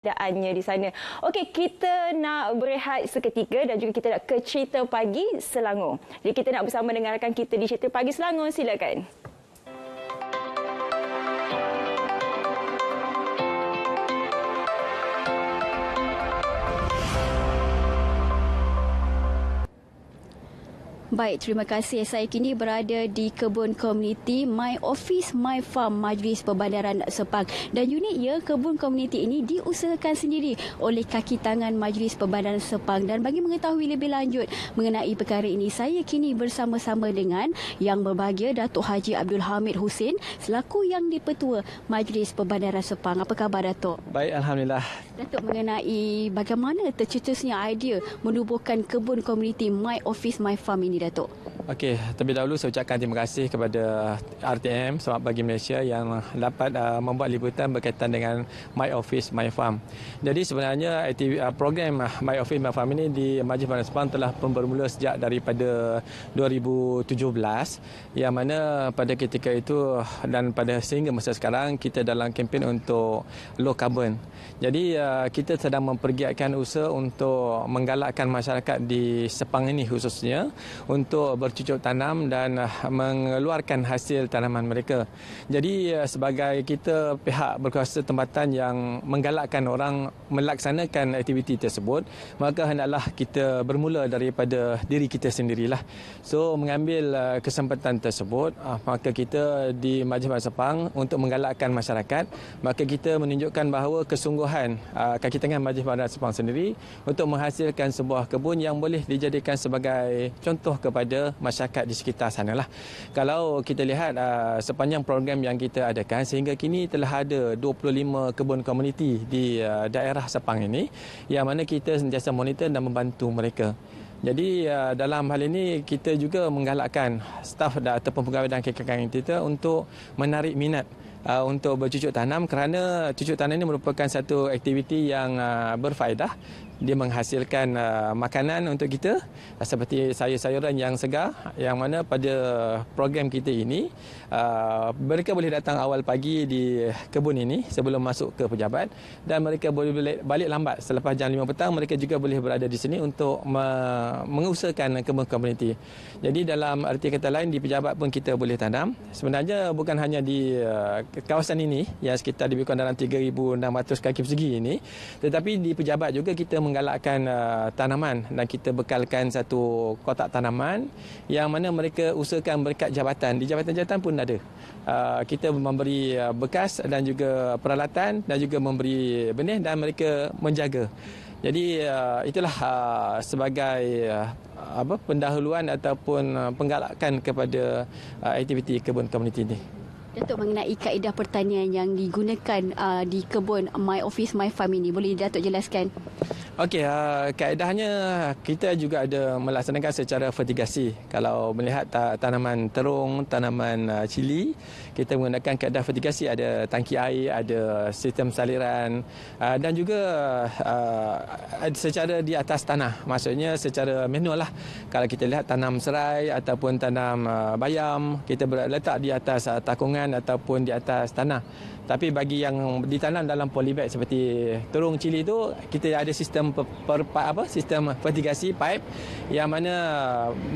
keadaannya di sana. Okey, kita nak berehat seketika dan juga kita nak ke Cerita Pagi Selangor. Jadi kita nak bersama dengarkan kita di Cerita Pagi Selangor. Silakan. baik. Terima kasih. Saya kini berada di kebun komuniti My Office My Farm Majlis Perbandaran Sepang. Dan unit ya, kebun komuniti ini diusahakan sendiri oleh kaki tangan Majlis Perbandaran Sepang. Dan bagi mengetahui lebih lanjut mengenai perkara ini, saya kini bersama-sama dengan yang berbahagia Datuk Haji Abdul Hamid Hussein selaku yang dipetua Majlis Perbandaran Sepang. Apa khabar Datuk? Baik, Alhamdulillah. Datuk mengenai bagaimana tercetusnya idea menubuhkan kebun komuniti My Office My Farm ini Datuk? Datuk. Okey, terlebih dahulu saya ucapkan terima kasih kepada RTM Selamat Pagi Malaysia yang dapat uh, membuat liputan berkaitan dengan My Office My Farm. Jadi sebenarnya aktiv, uh, program uh, My Office My Farm ini di Majlis Badan Sepan telah pun bermula sejak daripada 2017 yang mana pada ketika itu uh, dan pada sehingga masa sekarang kita dalam kempen untuk low carbon. Jadi uh, kita sedang mempergiatkan usaha untuk menggalakkan masyarakat di Sepang ini khususnya untuk bercucuk tanam dan ah, mengeluarkan hasil tanaman mereka. Jadi ah, sebagai kita pihak berkuasa tempatan yang menggalakkan orang melaksanakan aktiviti tersebut, maka hendaklah kita bermula daripada diri kita sendirilah. So mengambil ah, kesempatan tersebut, maka kita di Majlis Bahasa Pang untuk menggalakkan masyarakat, maka kita menunjukkan bahawa kesungguhan kaki tengah Majlis Bahasa Pang sendiri untuk menghasilkan sebuah kebun yang boleh dijadikan sebagai contoh kepada masyarakat di sekitar sana lah. Kalau kita lihat uh, sepanjang program yang kita adakan sehingga kini telah ada 25 kebun komuniti di uh, daerah Sepang ini yang mana kita sentiasa monitor dan membantu mereka. Jadi ah, dalam hal ini kita juga menggalakkan staf ataupun pegawai dan kekangan kita untuk menarik minat uh, untuk bercucuk tanam kerana cucuk tanam ini merupakan satu aktiviti yang uh, berfaedah dia menghasilkan uh, makanan untuk kita uh, seperti sayur-sayuran yang segar yang mana pada program kita ini uh, mereka boleh datang awal pagi di kebun ini sebelum masuk ke pejabat dan mereka boleh balik lambat selepas jam 5 petang mereka juga boleh berada di sini untuk me- mengusahakan kebun komuniti jadi dalam arti kata lain di pejabat pun kita boleh tanam sebenarnya bukan hanya di uh, kawasan ini yang sekitar lebih kurang dalam 3,600 kaki persegi ini tetapi di pejabat juga kita menggalakkan uh, tanaman dan kita bekalkan satu kotak tanaman yang mana mereka usahakan berkat jabatan di jabatan-jabatan pun ada uh, kita memberi uh, bekas dan juga peralatan dan juga memberi benih dan mereka menjaga jadi uh, itulah uh, sebagai uh, apa pendahuluan ataupun uh, penggalakan kepada uh, aktiviti kebun komuniti ini. Datuk mengenai kaedah pertanian yang digunakan uh, di kebun My Office My Farm ini boleh Datuk jelaskan? Okey, uh, kaedahnya kita juga ada melaksanakan secara fertigasi. Kalau melihat ta- tanaman terung, tanaman uh, cili, kita menggunakan kaedah fertigasi. Ada tangki air, ada sistem saliran uh, dan juga uh, secara di atas tanah. Maksudnya secara manual lah. Kalau kita lihat tanam serai ataupun tanam uh, bayam, kita letak di atas uh, takungan ataupun di atas tanah. Tapi bagi yang ditanam dalam polybag seperti terung cili itu, kita ada sistem sistem per, per, per, apa sistem fertigasi pipe yang mana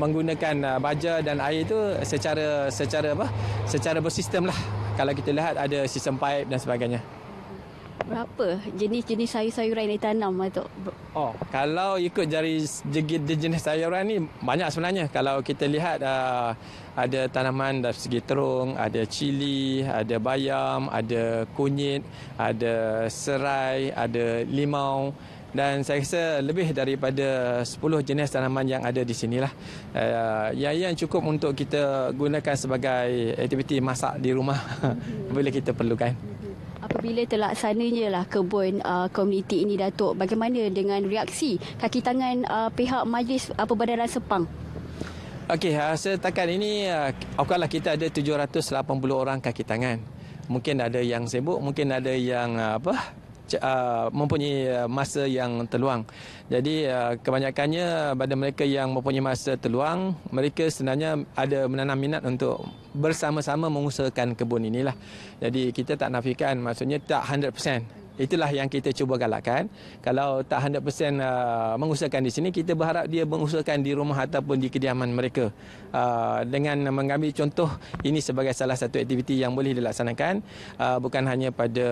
menggunakan uh, baja dan air itu secara secara apa secara bersistem lah kalau kita lihat ada sistem pipe dan sebagainya berapa jenis-jenis sayur-sayuran yang ditanam tu oh kalau ikut dari jenis-jenis sayuran ni banyak sebenarnya kalau kita lihat uh, ada tanaman dari segi terung, ada cili, ada bayam, ada kunyit, ada serai, ada limau dan saya rasa lebih daripada 10 jenis tanaman yang ada di sinilah uh, yang cukup untuk kita gunakan sebagai aktiviti masak di rumah bila kita perlukan apabila terlaksananya lah kebun uh, komuniti ini Datuk bagaimana dengan reaksi kaki tangan uh, pihak majlis uh, perbadanan Sepang Okey, uh, setakat ini uh, kita ada 780 orang kaki tangan. Mungkin ada yang sibuk, mungkin ada yang uh, apa? Uh, mempunyai uh, masa yang terluang. Jadi uh, kebanyakannya pada mereka yang mempunyai masa terluang, mereka sebenarnya ada menanam minat untuk bersama-sama mengusahakan kebun inilah. Jadi kita tak nafikan maksudnya tak Itulah yang kita cuba galakkan. Kalau tak 100% uh, mengusahakan di sini, kita berharap dia mengusahakan di rumah ataupun di kediaman mereka. Uh, dengan mengambil contoh ini sebagai salah satu aktiviti yang boleh dilaksanakan uh, bukan hanya pada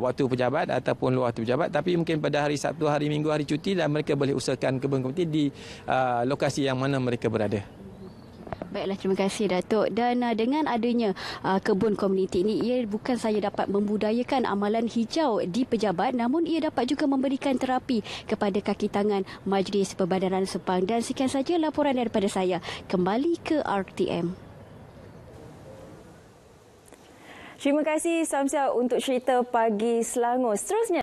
waktu pejabat ataupun luar waktu pejabat tapi mungkin pada hari Sabtu, hari Minggu, hari cuti dan mereka boleh usahakan kebun kompeti di uh, lokasi yang mana mereka berada. Baiklah, terima kasih Datuk. Dan uh, dengan adanya uh, kebun komuniti ini, ia bukan saya dapat membudayakan amalan hijau di pejabat namun ia dapat juga memberikan terapi kepada kaki tangan Majlis Perbandaran Sepang. Dan sekian saja laporan daripada saya. Kembali ke RTM. Terima kasih Samsia untuk cerita pagi Selangor. Seterusnya